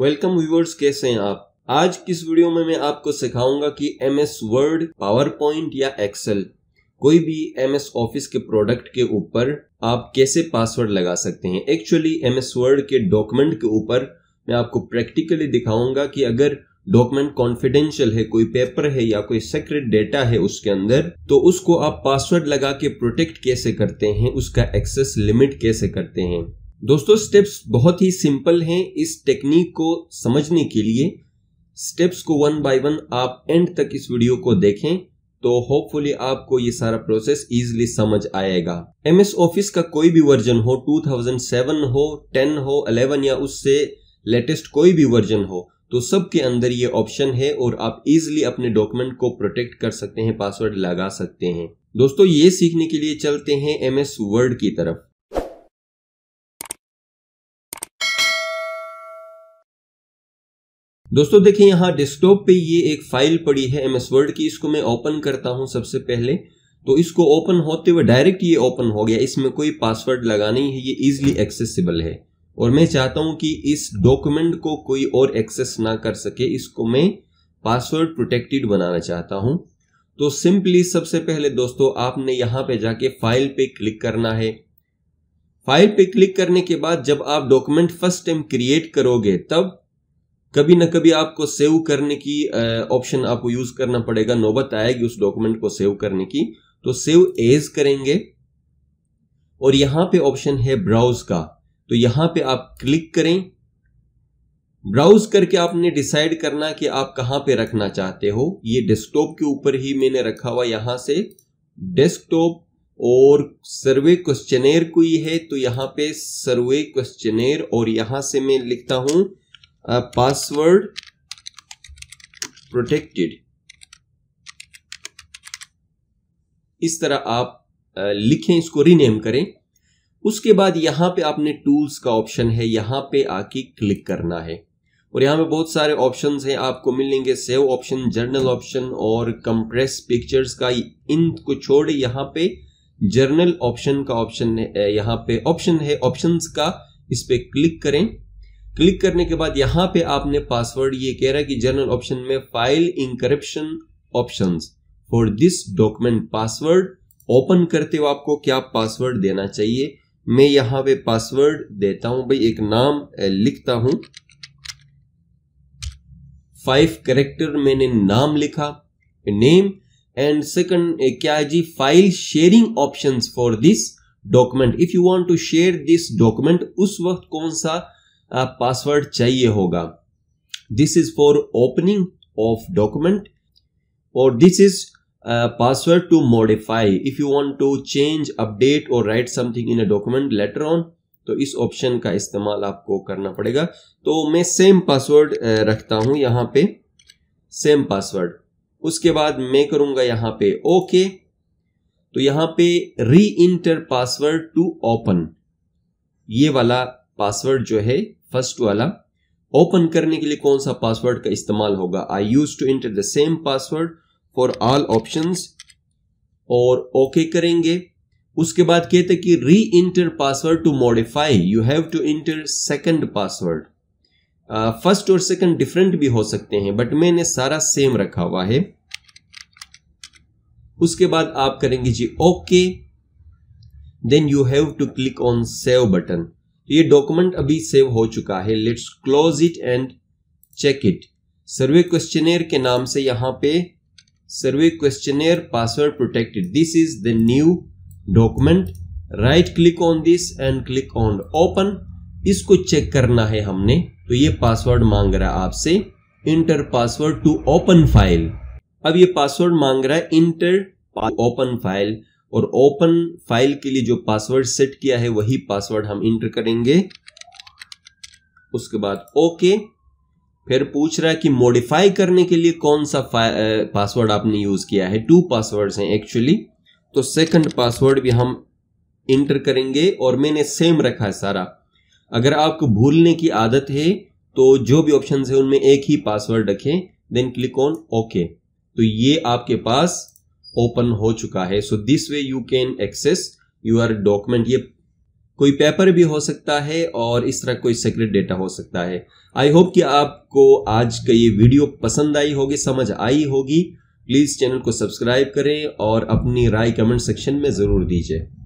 Welcome viewers कैसे हैं आप आज किस वीडियो में मैं आपको सिखाऊंगा कि M S Word PowerPoint या एक्सेल कोई भी एम एस ऑफिस के प्रोडक्ट के ऊपर आप कैसे पासवर्ड लगा सकते हैं एक्चुअली एम एस वर्ड के डॉक्यूमेंट के ऊपर मैं आपको प्रैक्टिकली दिखाऊंगा कि अगर डॉक्यूमेंट कॉन्फिडेंशियल है कोई पेपर है या कोई सेक्रेट डेटा है उसके अंदर तो उसको आप पासवर्ड लगा के प्रोटेक्ट कैसे करते हैं उसका एक्सेस लिमिट कैसे करते हैं दोस्तों स्टेप्स बहुत ही सिंपल हैं इस टेक्निक को समझने के लिए स्टेप्स को वन बाय वन आप एंड तक इस वीडियो को देखें तो होपफुली आपको ये सारा प्रोसेस इजिली समझ आएगा एमएस ऑफिस का कोई भी वर्जन हो 2007 हो 10 हो 11 या उससे लेटेस्ट कोई भी वर्जन हो तो सबके अंदर ये ऑप्शन है और आप इजिली अपने डॉक्यूमेंट को प्रोटेक्ट कर सकते हैं पासवर्ड लगा सकते हैं दोस्तों ये सीखने के लिए चलते हैं एमएस वर्ड की तरफ दोस्तों देखिए यहाँ डेस्कटॉप पे ये एक फाइल पड़ी है एमएस वर्ड की इसको मैं ओपन करता हूँ सबसे पहले तो इसको ओपन होते हुए डायरेक्ट ये ओपन हो गया इसमें कोई पासवर्ड लगा नहीं है ये इजिली एक्सेसिबल है और मैं चाहता हूँ कि इस डॉक्यूमेंट को कोई और एक्सेस ना कर सके इसको मैं पासवर्ड प्रोटेक्टेड बनाना चाहता हूँ तो सिंपली सबसे पहले दोस्तों आपने यहाँ पे जाके फाइल पे क्लिक करना है फाइल पे क्लिक करने के बाद जब आप डॉक्यूमेंट फर्स्ट टाइम क्रिएट करोगे तब कभी ना कभी आपको सेव करने की ऑप्शन आपको यूज करना पड़ेगा नौबत आएगी उस डॉक्यूमेंट को सेव करने की तो सेव एज करेंगे और यहां पे ऑप्शन है ब्राउज का तो यहां पे आप क्लिक करें ब्राउज करके आपने डिसाइड करना कि आप कहां पे रखना चाहते हो ये डेस्कटॉप के ऊपर ही मैंने रखा हुआ यहां से डेस्कटॉप और सर्वे क्वेश्चनेर ही है तो यहां पे सर्वे क्वेश्चनेर और यहां से मैं लिखता हूं a password protected इस तरह आप लिखें इसको रीनेम करें उसके बाद यहां पे आपने टूल्स का ऑप्शन है यहां पे आके क्लिक करना है और यहां पे बहुत सारे ऑप्शन हैं आपको मिलेंगे सेव ऑप्शन जर्नल ऑप्शन और कंप्रेस पिक्चर्स का को छोड़ यहां पे जर्नल ऑप्शन का ऑप्शन यहां पे ऑप्शन है ऑप्शंस का इस पर क्लिक करें क्लिक करने के बाद यहां पे आपने पासवर्ड ये कह रहा है कि जनरल ऑप्शन में file encryption option for this document password open करते हुए आपको क्या पासवर्ड देना चाहिए मैं यहां पे पासवर्ड देता हूं भाई एक नाम लिखता हूं फाइव करेक्टर मैंने नाम लिखा नेम एंड सेकंड क्या है जी file sharing options for this document if you want to share this document उस वक्त कौन सा पासवर्ड चाहिए होगा this is for opening of document और this is password to modify if you want to change update or write something in a document later on तो इस option का इस्तेमाल आपको करना पड़ेगा तो मैं सेम पासवर्ड uh, रखता हूं यहां पे सेम पासवर्ड उसके बाद मैं करूंगा यहां पे ओके okay. तो यहां पे री इंटर पासवर्ड टू ओपन ये वाला पासवर्ड जो है फर्स्ट वाला ओपन करने के लिए कौन सा पासवर्ड का इस्तेमाल होगा I use to enter the same password for all option और ओके okay करेंगे उसके बाद कहते कि re enter password to modify you have to enter second password first और सेकंड डिफरेंट भी हो सकते हैं बट मैंने सारा सेम रखा हुआ है उसके बाद आप करेंगे जी okay then you have to click on save button तो ये डॉक्यूमेंट अभी सेव हो चुका है let's close it and check it survey question के नाम से यहाँ पे survey questionnaire password protected this is the new document right click on this and click on open इसको चेक करना है हमने तो ये पासवर्ड मांग रहा है आपसे enter password to open file अब ये पासवर्ड मांग रहा है इंटर ओपन फाइल और ओपन फाइल के लिए जो पासवर्ड सेट किया है वही पासवर्ड हम इंटर करेंगे उसके बाद ओके फिर पूछ रहा है कि मॉडिफाई करने के लिए कौन सा पासवर्ड आपने यूज किया है टू पासवर्ड्स हैं एक्चुअली तो सेकंड पासवर्ड भी हम इंटर करेंगे और मैंने सेम रखा है सारा अगर आपको भूलने की आदत है तो जो भी ऑप्शन है उनमें एक ही पासवर्ड रखें देन क्लिक ऑन ओके तो ये आपके पास ओपन हो चुका है so this way you can access your document ये कोई पेपर भी हो सकता है और इस तरह कोई सीक्रेट डेटा हो सकता है आई होप कि आपको आज का ये वीडियो पसंद आई होगी समझ आई होगी प्लीज़ चैनल को सब्सक्राइब करें और अपनी राय कमेंट सेक्शन में ज़रूर दीजिए